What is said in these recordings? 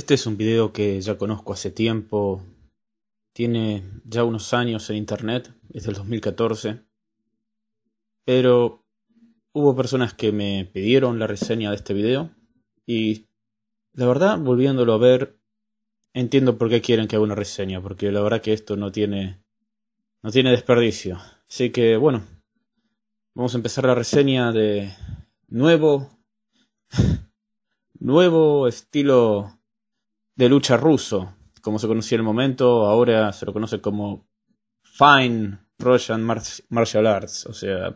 Este es un video que ya conozco hace tiempo, tiene ya unos años en internet, es del 2014, pero hubo personas que me pidieron la reseña de este video y la verdad, volviéndolo a ver, entiendo por qué quieren que haga una reseña, porque la verdad que esto no tiene no tiene desperdicio. Así que bueno, vamos a empezar la reseña de nuevo nuevo estilo de lucha ruso, como se conocía en el momento, ahora se lo conoce como Fine Russian Martial Arts, o sea,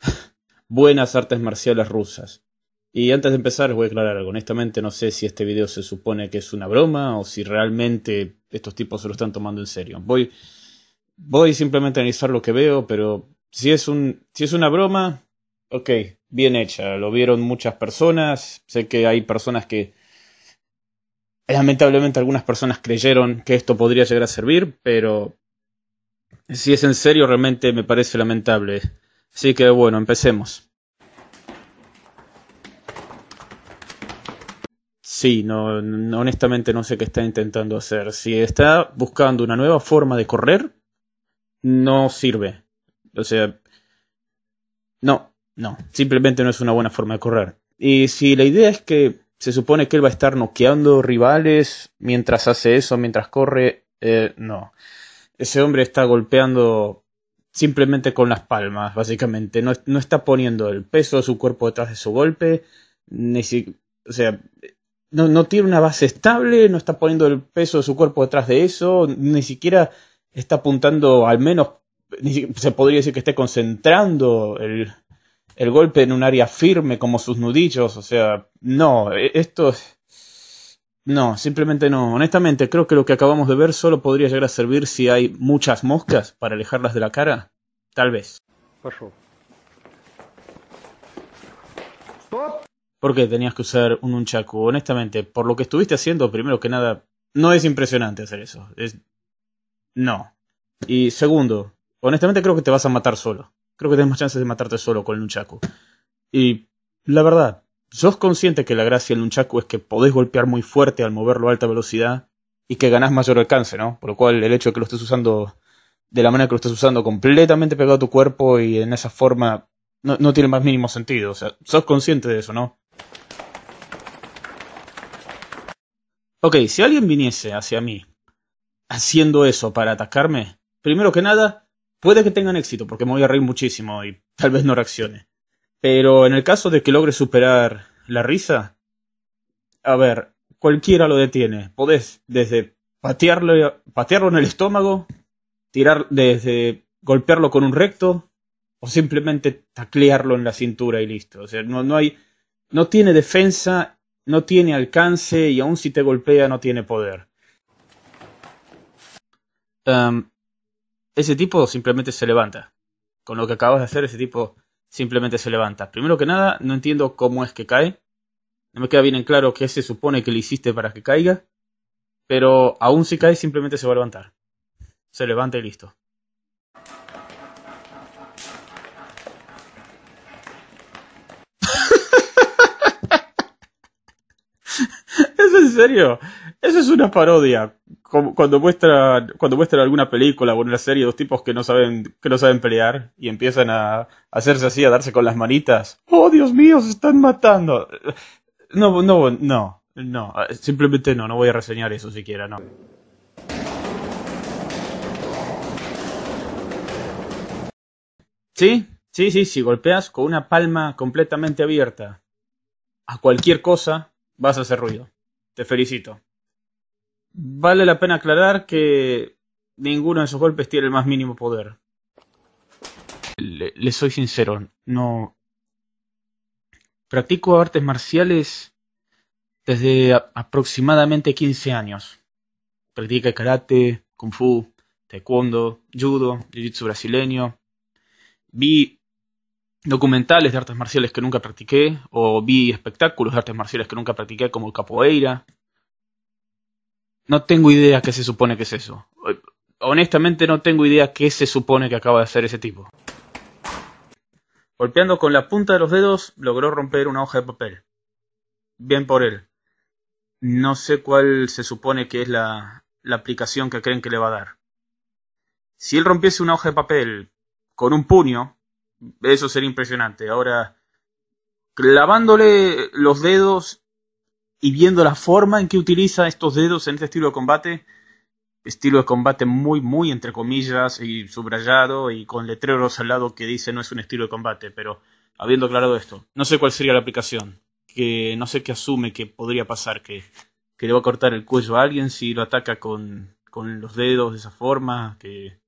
buenas artes marciales rusas. Y antes de empezar les voy a aclarar algo, honestamente no sé si este video se supone que es una broma o si realmente estos tipos se lo están tomando en serio. Voy, voy simplemente a analizar lo que veo, pero si es, un, si es una broma, ok, bien hecha, lo vieron muchas personas, sé que hay personas que lamentablemente algunas personas creyeron que esto podría llegar a servir, pero si es en serio realmente me parece lamentable. Así que bueno, empecemos. Sí, no, honestamente no sé qué está intentando hacer. Si está buscando una nueva forma de correr, no sirve. O sea, no, no, simplemente no es una buena forma de correr. Y si la idea es que se supone que él va a estar noqueando rivales mientras hace eso, mientras corre. Eh, no. Ese hombre está golpeando simplemente con las palmas, básicamente. No, está poniendo el peso de su cuerpo detrás de su golpe. o sea, no, tiene una base estable, no está poniendo el peso de su cuerpo detrás de eso. Ni siquiera está apuntando, al menos, se podría decir que esté concentrando el, el golpe en un área firme como sus nudillos, o sea, no, e, esto es, no, simplemente no. Honestamente, creo que lo que acabamos de ver solo podría llegar a servir si hay muchas moscas para alejarlas de la cara. Tal vez. ¿Por qué tenías que usar un unchaku? Honestamente, por lo que estuviste haciendo, primero que nada, no es impresionante hacer eso. No. Y segundo, honestamente creo que te vas a matar solo. Creo que tenés más chances de matarte solo con el nunchaku. Y la verdad, sos consciente que la gracia del nunchaku es que podés golpear muy fuerte al moverlo a alta velocidad y que ganás mayor alcance, ¿no? Por lo cual el hecho de que lo estés usando de la manera que lo estés usando completamente pegado a tu cuerpo y en esa forma no, no tiene más mínimo sentido. O sea, sos consciente de eso, ¿no? Ok, si alguien viniese hacia mí haciendo eso para atacarme, primero que nada, puede que tengan éxito, porque me voy a reír muchísimo y tal vez no reaccione. Pero en el caso de que logre superar la risa, a ver, cualquiera lo detiene. Podés desde patearlo, patearlo en el estómago, tirar desde golpearlo con un recto, o simplemente taclearlo en la cintura y listo. O sea, no, hay. No tiene defensa, no tiene alcance y aun si te golpea no tiene poder ese tipo simplemente se levanta. Con lo que acabas de hacer, ese tipo simplemente se levanta. Primero que nada, no entiendo cómo es que cae. No me queda bien en claro qué se supone que le hiciste para que caiga. Pero aún si cae, simplemente se va a levantar. Se levanta y listo. ¿Es en serio? Eso es una parodia cuando cuando muestran alguna película o una serie de dos tipos que no saben que no saben pelear y empiezan a hacerse así a darse con las manitas oh dios mío se están matando no no no no simplemente no no voy a reseñar eso siquiera no sí sí sí si golpeas con una palma completamente abierta a cualquier cosa vas a hacer ruido te felicito Vale la pena aclarar que ninguno de esos golpes tiene el más mínimo poder. Le, soy sincero, no... Practico artes marciales desde aproximadamente 15 años. Practica karate, kung fu, taekwondo, judo, jiu-jitsu brasileño. Vi documentales de artes marciales que nunca practiqué o vi espectáculos de artes marciales que nunca practiqué como capoeira, no tengo idea qué se supone que es eso. Honestamente no tengo idea qué se supone que acaba de hacer ese tipo. Golpeando con la punta de los dedos, logró romper una hoja de papel. Bien por él. No sé cuál se supone que es la, la aplicación que creen que le va a dar. Si él rompiese una hoja de papel con un puño, eso sería impresionante. Ahora, clavándole los dedos y viendo la forma en que utiliza estos dedos en este estilo de combate, estilo de combate muy, muy entre comillas y subrayado y con letreros al lado que dice no es un estilo de combate, pero habiendo aclarado esto, no sé cuál sería la aplicación, que no sé qué asume que podría pasar, que, que le va a cortar el cuello a alguien si lo ataca con, con los dedos de esa forma, que...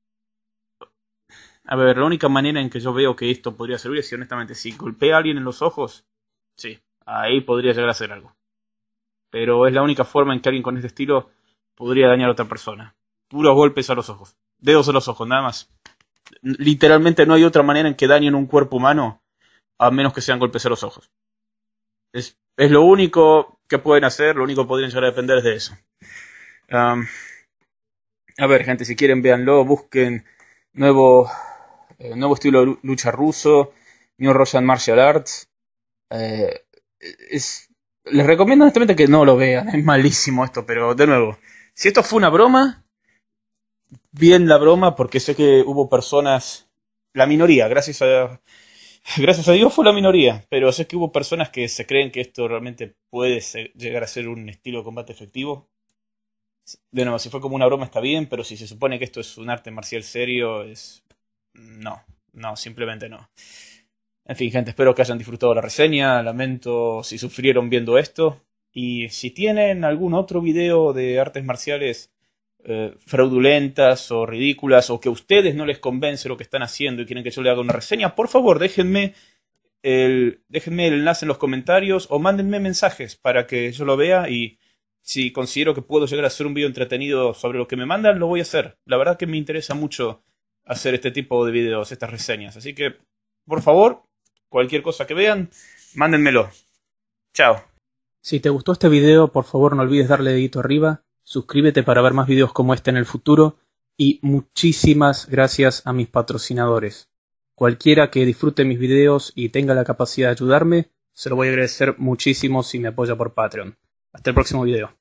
A ver, la única manera en que yo veo que esto podría servir es si honestamente si golpea a alguien en los ojos, sí, ahí podría llegar a ser algo pero es la única forma en que alguien con este estilo podría dañar a otra persona. Puros golpes a los ojos, dedos a los ojos, nada más. Literalmente no hay otra manera en que dañen un cuerpo humano a menos que sean golpes a los ojos. Es, es lo único que pueden hacer, lo único que podrían llegar a depender es de eso. a ver, gente, si quieren, véanlo, busquen nuevo, eh, nuevo estilo de lucha ruso, New Russian Martial Arts. Eh, es les recomiendo honestamente que no lo vean, es malísimo esto, pero de nuevo, si esto fue una broma, bien la broma, porque sé que hubo personas, la minoría, gracias a, gracias a Dios fue la minoría, pero sé que hubo personas que se creen que esto realmente puede llegar a ser un estilo de combate efectivo. De nuevo, si fue como una broma está bien, pero si se supone que esto es un arte marcial serio, es... No, no, simplemente no. En fin, gente, espero que hayan disfrutado la reseña. Lamento si sufrieron viendo esto. Y si tienen algún otro video de artes marciales eh, fraudulentas o ridículas o que a ustedes no les convence lo que están haciendo y quieren que yo le haga una reseña, por favor déjenme el, déjenme el enlace en los comentarios o mándenme mensajes para que yo lo vea y si considero que puedo llegar a hacer un video entretenido sobre lo que me mandan, lo voy a hacer. La verdad que me interesa mucho hacer este tipo de videos, estas reseñas. Así que, por favor, Cualquier cosa que vean, mándenmelo. Chao. Si te gustó este video, por favor no olvides darle dedito arriba, suscríbete para ver más videos como este en el futuro y muchísimas gracias a mis patrocinadores. Cualquiera que disfrute mis videos y tenga la capacidad de ayudarme, se lo voy a agradecer muchísimo si me apoya por Patreon. Hasta el próximo video.